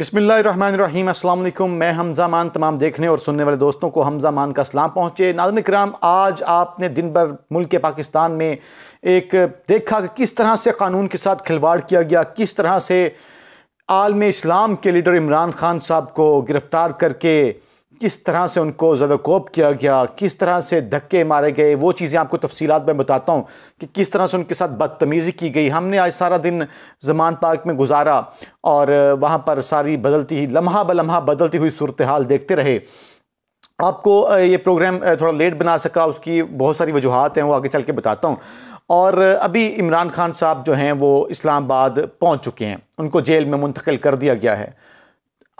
बिसमीम अल्लाम मैं हमज़ा मान तमाम देखने और सुनने वाले दोस्तों को हमज़ा मान का सलाम पहुँचे नाजन कराम आज आपने दिन भर मुल्क पाकिस्तान में एक देखा कि किस तरह से कानून के साथ खिलवाड़ किया गया किस तरह से आलम इस्लाम के लीडर इमरान खान साहब को गिरफ़्तार करके किस तरह से उनको जदोकोप किया गया किस तरह से धक्के मारे गए वो चीज़ें आपको तफसीत में बताता हूँ कि किस तरह से उनके साथ बदतमीज़ी की गई हमने आज सारा दिन जमान पार्क में गुजारा और वहाँ पर सारी बदलती ही लम्हा ब लम्हा बदलती हुई सूरत हाल देखते रहे आपको ये प्रोग्राम थोड़ा लेट बना सका उसकी बहुत सारी वजूहत हैं वो आगे चल के बताता हूँ और अभी इमरान खान साहब जो हैं वो इस्लामाबाद पहुँच चुके हैं उनको जेल में मुंतकिल कर दिया गया है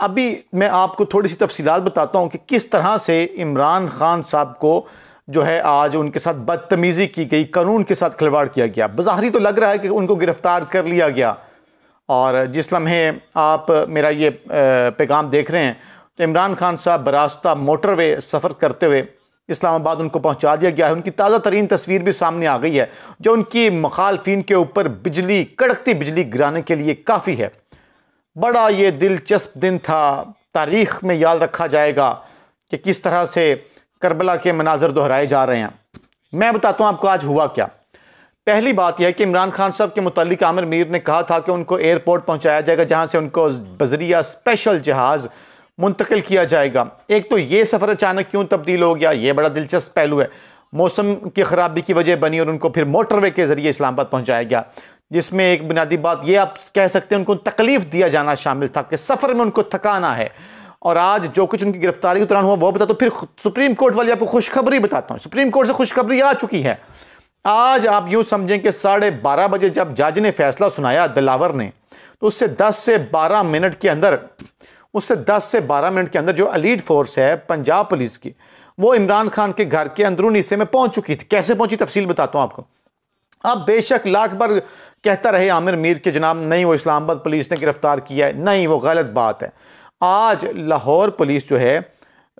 अभी मैं आपको थोड़ी सी तफसीलात बताता हूँ कि किस तरह से इमरान खान साहब को जो है आज उनके साथ बदतमीज़ी की गई कानून के साथ खिलवाड़ किया गया बाहरी तो लग रहा है कि उनको गिरफ़्तार कर लिया गया और जिस लम्हे आप मेरा ये पैगाम देख रहे हैं तो इमरान खान साहब बरास्ता मोटरवे सफ़र करते हुए इस्लामाबाद उनको पहुंचा दिया गया है उनकी ताज़ा तरीन तस्वीर भी सामने आ गई है जो उनकी मखालफिन के ऊपर बिजली कड़कती बिजली गिराने के लिए काफ़ी है बड़ा ये दिलचस्प दिन था तारीख़ में याद रखा जाएगा कि किस तरह से करबला के मनाजर दोहराए जा रहे हैं मैं बताता हूँ आपको आज हुआ क्या पहली बात यह है कि इमरान खान साहब के मतलब आमिर मीर ने कहा था कि उनको एयरपोर्ट पहुँचाया जाएगा जहाँ से उनको बजरिया स्पेशल जहाज़ मुंतकिल किया जाएगा एक तो ये सफ़र अचानक क्यों तब्दील हो गया ये बड़ा दिलचस्प पहलू है मौसम की ख़राबी की वजह बनी और उनको फिर मोटरवे के ज़रिए इस्लामाबाद पहुँचाया गया जिसमें एक बुनियादी बात ये आप कह सकते हैं उनको तकलीफ दिया जाना शामिल था कि सफ़र में उनको थकाना है और आज जो कुछ उनकी गिरफ्तारी के दौरान हुआ वो बता तो फिर सुप्रीम कोर्ट वाली आपको खुशखबरी बताता हूँ सुप्रीम कोर्ट से खुशखबरी आ चुकी है आज आप यूँ समझें कि साढ़े बारह बजे जब जज ने फैसला सुनाया दिलावर ने तो उससे दस से बारह मिनट के अंदर उससे दस से बारह मिनट के अंदर जो अलीड फोर्स है पंजाब पुलिस की वो इमरान खान के घर के अंदरूनी हिस्से में पहुंच चुकी थी कैसे पहुंची तफसील बताता हूँ आपको अब बेशक लाख बार कहता रहे आमिर मीर के जनाब नहीं वो इस्लामाबाद पुलिस ने गिरफ़्तार किया है नहीं वो गलत बात है आज लाहौर पुलिस जो है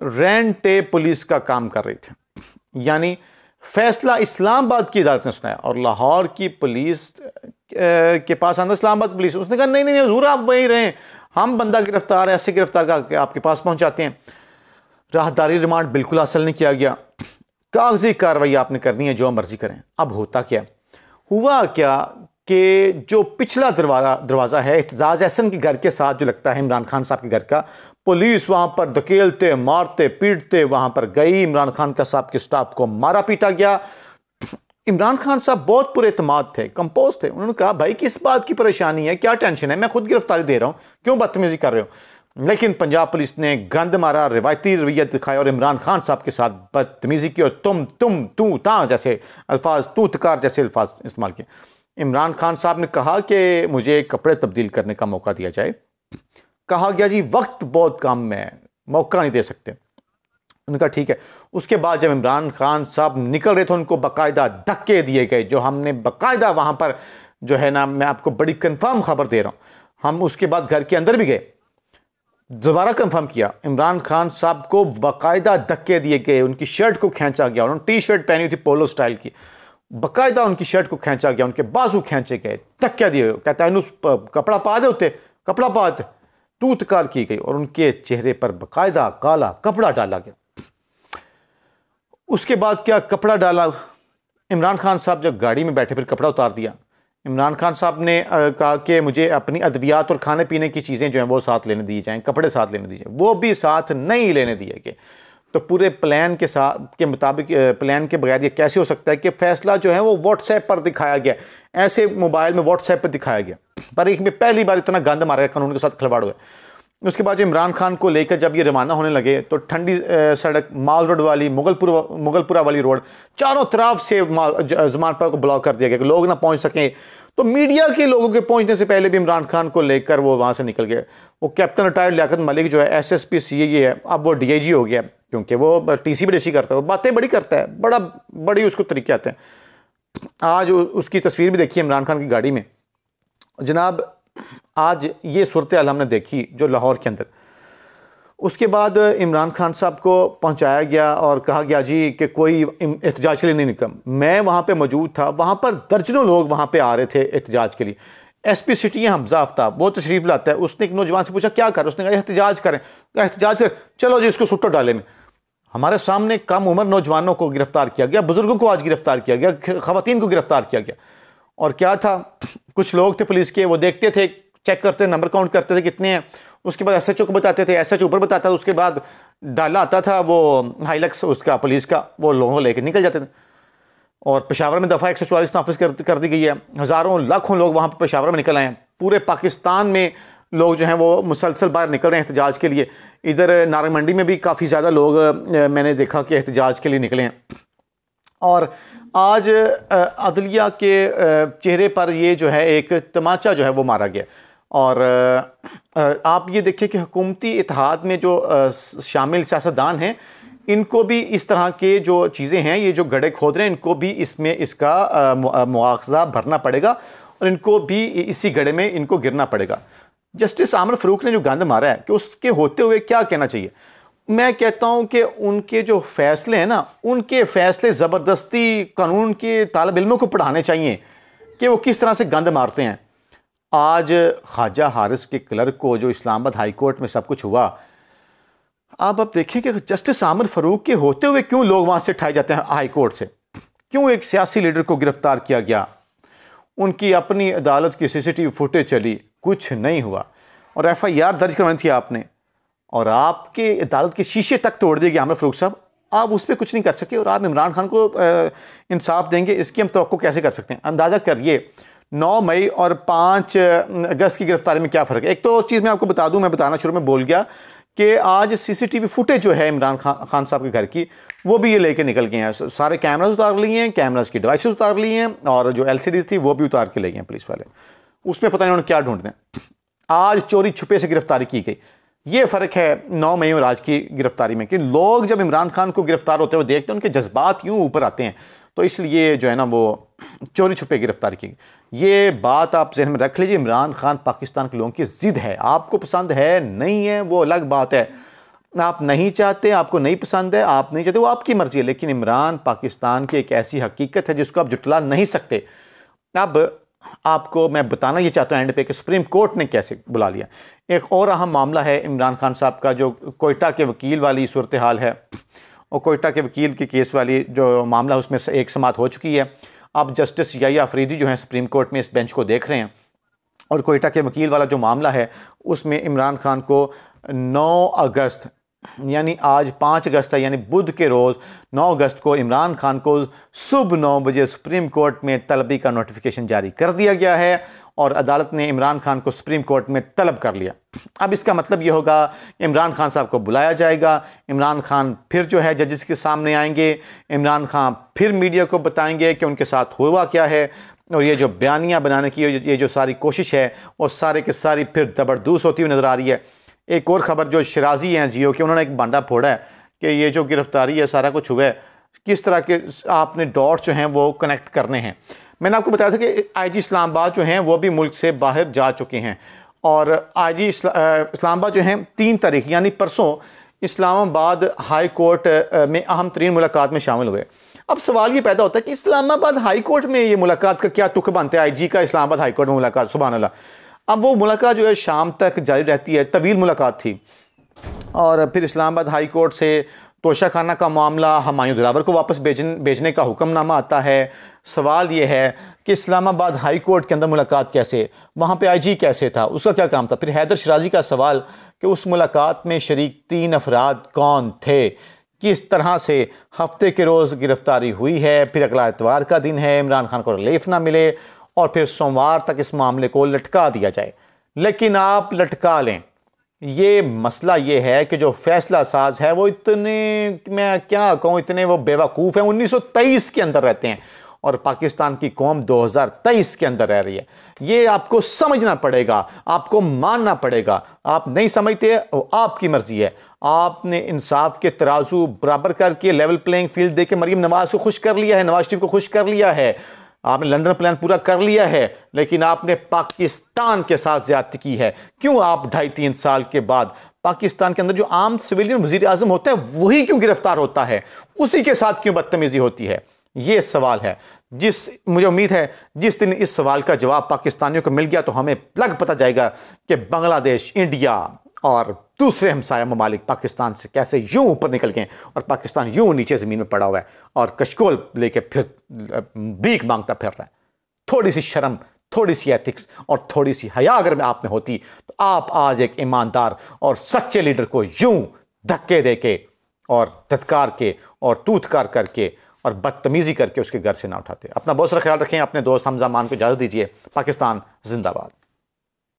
रेंटे पुलिस का काम कर रही थी यानी फैसला इस्लामाबाद की अदालत ने सुनाया और लाहौर की पुलिस के पास आंदा इस्लामाबाद पुलिस उसने कहा नहीं नहीं नहीं हजूर आप वहीं रहें हम बंदा गिरफ्तार ऐसे गिरफ्तार का आपके पास पहुंचाते हैं राहदारी रिमांड बिल्कुल हासिल नहीं किया गया कागजी कार्रवाई आपने करनी है जो मर्जी करें अब होता क्या है हुआ क्या कि जो पिछला दरवाजा दरवाज़ा है एहतजाज एहसन के घर के साथ जो लगता है इमरान खान साहब के घर का पुलिस वहाँ पर धकेलते मारते पीटते वहाँ पर गई इमरान खान का साहब के स्टाफ को मारा पीटा गया इमरान खान साहब बहुत पुरे अतमाद थे कंपोज थे उन्होंने कहा भाई किस बात की परेशानी है क्या टेंशन है मैं खुद गिरफ्तारी दे रहा हूँ क्यों बदतमीजी कर रहे हो लेकिन पंजाब पुलिस ने गंद मारा रिवायती रवैया दिखाया और इमरान खान साहब के साथ बदतमीज़ी की और तुम तुम तू ता जैसे अल्फाज तू तकार जैसे अल्फाज इस्तेमाल किए इमरान खान साहब ने कहा कि मुझे कपड़े तब्दील करने का मौका दिया जाए कहा गया जी वक्त बहुत कम में मौका नहीं दे सकते उनका ठीक है उसके बाद जब इमरान खान साहब निकल रहे थे उनको बाकायदा धक्के दिए गए जो हमने बाकायदा वहाँ पर जो है ना मैं आपको बड़ी कन्फर्म खबर दे रहा हूँ हम उसके बाद घर के अंदर भी गए दोबारा कंफर्म किया इमरान खान साहब को बाकायदा धक्के दिए गए उनकी शर्ट को खींचा गया उन्होंने टी शर्ट पहनी थी पोलो स्टाइल की बाकायदा उनकी शर्ट को खींचा गया उनके बाजू खींचे गए धक्के दिए कहता है कपड़ा पा दे होते कपड़ा पा दे टूथकार की गई और उनके चेहरे पर बाकायदा काला कपड़ा डाला गया उसके बाद क्या कपड़ा डाला इमरान खान साहब जब गाड़ी में बैठे फिर कपड़ा उतार दिया इमरान खान साहब ने कहा कि मुझे अपनी अद्वियात और खाने पीने की चीज़ें जो हैं वो साथ लेने दी जाएँ कपड़े साथ लेने दिए वो भी साथ नहीं लेने दिए गए तो पूरे प्लान के साथ के मुताबिक प्लान के बगैर ये कैसे हो सकता है कि फैसला जो है वो व्हाट्सएप पर दिखाया गया ऐसे मोबाइल में व्हाट्सएप पर दिखाया गया तारीख में पहली बार इतना गंद मारा गया कानून के साथ खिलवाड़ हुआ उसके बाद इमरान खान को लेकर जब ये रवाना होने लगे तो ठंडी सड़क माल रोड वाली मुगलपुर मुगलपुरा वाली रोड चारों तरफ से पर को ब्लॉक कर दिया गया कि लोग ना पहुंच सकें तो मीडिया के लोगों के पहुंचने से पहले भी इमरान खान को लेकर वो वहाँ से निकल गए वो कैप्टन रिटायर्ड लियात मलिक जो है S S P C A है अब वो डी आई जी हो गया क्योंकि वो टी सी भी डी करता है वो बातें बड़ी करता है बड़ा बड़ी उसको तरीके आते हैं आज उसकी तस्वीर भी देखी इमरान खान की गाड़ी में जनाब आज ये सूरत हमने देखी जो लाहौर के अंदर उसके बाद इमरान खान साहब को पहुंचाया गया और कहा गया जी कि कोई एहतजाज के लिए नहीं निकल मैं वहाँ पे मौजूद था वहाँ पर दर्जनों लोग वहाँ पे आ रहे थे एहतजाज के लिए S P city Hamza Aftab वो तशरीफ लाता है उसने एक नौजवान से पूछा क्या कर उसने कहा एहतजाज करें एहतजाज कर चलो जी इसको सुट्टो डाले में हमारे सामने कम उम्र नौजवानों को गिरफ़्तार किया गया बुज़ुर्गों को आज गिरफ़्तार किया गया खातन को गिरफ़्तार किया गया और क्या था कुछ लोग थे पुलिस के वो देखते थे चेक करते नंबर काउंट करते थे कितने हैं उसके बाद ओ को बताते थे ओ ऊपर बताता था उसके बाद डाला आता था वो हाईलक्स उसका पुलिस का वो लोगों लेके निकल जाते थे और पेशावर में दफ़ा एक सौ चवालीस नाफिस कर, कर दी गई है हज़ारों लाखों लोग वहाँ पर पेशावर में निकल आए हैं पूरे पाकिस्तान में लोग जो हैं वो मुसलसल बाहर निकल रहे हैं एहतजाज के लिए इधर नारंग मंडी में भी काफ़ी ज़्यादा लोग मैंने देखा कि एहतजाज के लिए निकले हैं और आज अदलिया के चेहरे पर ये जो है एक तमाचा जो है वो मारा गया और आप ये देखिए कि हुकूमती इतिहाद में जो शामिल सियासतदान हैं इनको भी इस तरह के जो चीज़ें हैं ये जो गड्ढे खोद रहे हैं इनको भी इसमें इसका मुआवजा भरना पड़ेगा और इनको भी इसी गड्ढे में इनको गिरना पड़ेगा जस्टिस आमर फरूक ने जो गंद मारा है कि उसके होते हुए क्या कहना चाहिए मैं कहता हूं कि उनके जो फैसले हैं ना उनके फैसले ज़बरदस्ती कानून के तालब इलमों को पढ़ाने चाहिए कि वो किस तरह से गंद मारते हैं आज ख्वाजा हारिस के क्लर्क को जो इस्लामाबाद हाई कोर्ट में सब कुछ हुआ आप अब देखें कि जस्टिस आमिर फरूक के होते हुए क्यों लोग वहाँ से उठाए जाते हैं हाई कोर्ट से क्यों एक सियासी लीडर को गिरफ्तार किया गया उनकी अपनी अदालत की सीसीटीवी फुटेज चली कुछ नहीं हुआ और एफआईआर दर्ज करवानी थी आपने और आपके अदालत के शीशे तक तोड़ दिए गए आमिर फरूक साहब आप उस पर कुछ नहीं कर सके और आप इमरान खान को इंसाफ देंगे इसकी हम तो कैसे कर सकते हैं अंदाज़ा करिए नौ मई और पाँच अगस्त की गिरफ्तारी में क्या फ़र्क है एक तो चीज़ मैं आपको बता दूं मैं बताना शुरू में बोल गया कि आज सीसीटीवी फुटेज जो है इमरान खा खान साहब के घर की वो भी ये लेके निकल गए हैं सारे कैमराज उतार लिए हैं कैमराज की डिवाइस उतार लिए हैं और जो एल थी वो भी उतार के ले गए हैं पुलिस वाले उसमें पता नहीं उन्होंने क्या ढूंढ दें आज चोरी छुपे से गिरफ्तारी की गई ये फ़र्क है नौ मई और आज की गिरफ्तारी में कि लोग जब इमरान खान को गिरफ्तार होते हुए देखते हैं उनके जज्बात यूँ ऊपर आते हैं तो इसलिए जो है ना वो चोरी छुपे गिरफ़्तार की ये बात आप जहन में रख लीजिए इमरान खान पाकिस्तान के लोगों की ज़िद है आपको पसंद है नहीं है वो अलग बात है आप नहीं चाहते आपको नहीं पसंद है आप नहीं चाहते वो आपकी मर्ज़ी है लेकिन इमरान पाकिस्तान की एक ऐसी हकीकत है जिसको आप जुटला नहीं सकते अब आपको मैं बताना ये चाहता हूँ एंड पे कि सुप्रीम कोर्ट ने कैसे बुला लिया एक और अहम मामला है इमरान खान साहब का जो कोयटा के वकील वाली सूरत हाल है और कोयटा के वकील की केस वाली जो मामला उसमें एक समात हो चुकी है अब जस्टिस याई आफरीदी जो है सुप्रीम कोर्ट में इस बेंच को देख रहे हैं और कोयटा के वकील वाला जो मामला है उसमें इमरान खान को 9 अगस्त यानी आज पाँच अगस्त है यानी बुध के रोज़ नौ अगस्त को इमरान खान को सुबह नौ बजे सुप्रीम कोर्ट में तलबी का नोटिफिकेशन जारी कर दिया गया है और अदालत ने इमरान खान को सुप्रीम कोर्ट में तलब कर लिया अब इसका मतलब ये होगा इमरान खान साहब को बुलाया जाएगा इमरान खान फिर जो है जजेस के सामने आएंगे इमरान खान फिर मीडिया को बताएंगे कि उनके साथ हुआ क्या है और ये जो बयानियाँ बनाने की ये जो सारी कोशिश है वो सारे के सारी फिर दबरदूस होती हुई नज़र आ रही है एक और ख़बर जो शराजी हैं जियो के उन्होंने एक बांडा फोड़ा है कि ये जो गिरफ्तारी है सारा कुछ हुआ है किस तरह के आपने डॉट्स जो हैं वो कनेक्ट करने हैं मैंने आपको बताया था कि आईजी इस्लामाबाद जो हैं वो भी मुल्क से बाहर जा चुके हैं और आईजी इस्लामाबाद जो हैं तीन तारीख यानी परसों इस्लामाबाद हाई कोर्ट में अहम तरीन मुलाकात में शामिल हुए अब सवाल ये पैदा होता है कि इस्लामाबाद हाई कोर्ट में ये मुलाकात का क्या तुख बनता है जी का इस्लामाबाद हाई कोर्ट में मुलाकात सुबह अल्लाह अब वो मुलाकात जो है शाम तक जारी रहती है तवील मुलाकात थी और फिर इस्लामाबाद हाई कोर्ट से तोशा खाना का मामला हमायूं दिलावर को वापस भेजन भेजने का हुक्मनामा आता है सवाल ये है कि इस्लामाबाद हाई कोर्ट के अंदर मुलाकात कैसे वहाँ पे आईजी कैसे था उसका क्या काम था फिर हैदर शराजी का सवाल कि उस मुलाकात में शरीक तीन अफराद कौन थे किस तरह से हफ्ते के रोज़ गिरफ्तारी हुई है फिर अगला एतवार का दिन है इमरान खान को रिलीफ ना मिले और फिर सोमवार तक इस मामले को लटका दिया जाए लेकिन आप लटका लें ये मसला ये है कि जो फैसला साज है वो इतने मैं क्या कहूँ इतने वो बेवकूफ़ हैं 1923 के अंदर रहते हैं और पाकिस्तान की कौम 2023 के अंदर रह रही है ये आपको समझना पड़ेगा आपको मानना पड़ेगा आप नहीं समझते आपकी मर्ज़ी है आपने इंसाफ के तराजू बराबर करके लेवल प्लेइंग फील्ड दे के मरीम नवाज़ को खुश कर लिया है नवाज शरीफ को खुश कर लिया है आपने लंदन प्लान पूरा कर लिया है लेकिन आपने पाकिस्तान के साथ ज्यादती की है क्यों आप ढाई तीन साल के बाद पाकिस्तान के अंदर जो आम सिविलियन वजीर अजम होते हैं वही क्यों गिरफ्तार होता है उसी के साथ क्यों बदतमीजी होती है ये सवाल है जिस मुझे उम्मीद है जिस दिन इस सवाल का जवाब पाकिस्तानियों को मिल गया तो हमें लग पता जाएगा कि बांग्लादेश इंडिया और दूसरे हमसाया ममालिक पाकिस्तान से कैसे यूँ ऊपर निकल गए और पाकिस्तान यूँ नीचे ज़मीन में पड़ा हुआ है और कशकोल लेके फिर बीक मांगता फिर रहा है थोड़ी सी शर्म थोड़ी सी एथिक्स और थोड़ी सी हया अगर में आप में होती तो आप आज एक ईमानदार और सच्चे लीडर को यूं धक्के दे के और धत्कार के और तूतकार करके और बदतमीज़ी करके उसके घर से ना उठाते अपना बहुत सारा ख्याल रखें अपने दोस्त हमजा मान को इजाज़त दीजिए पाकिस्तान जिंदाबाद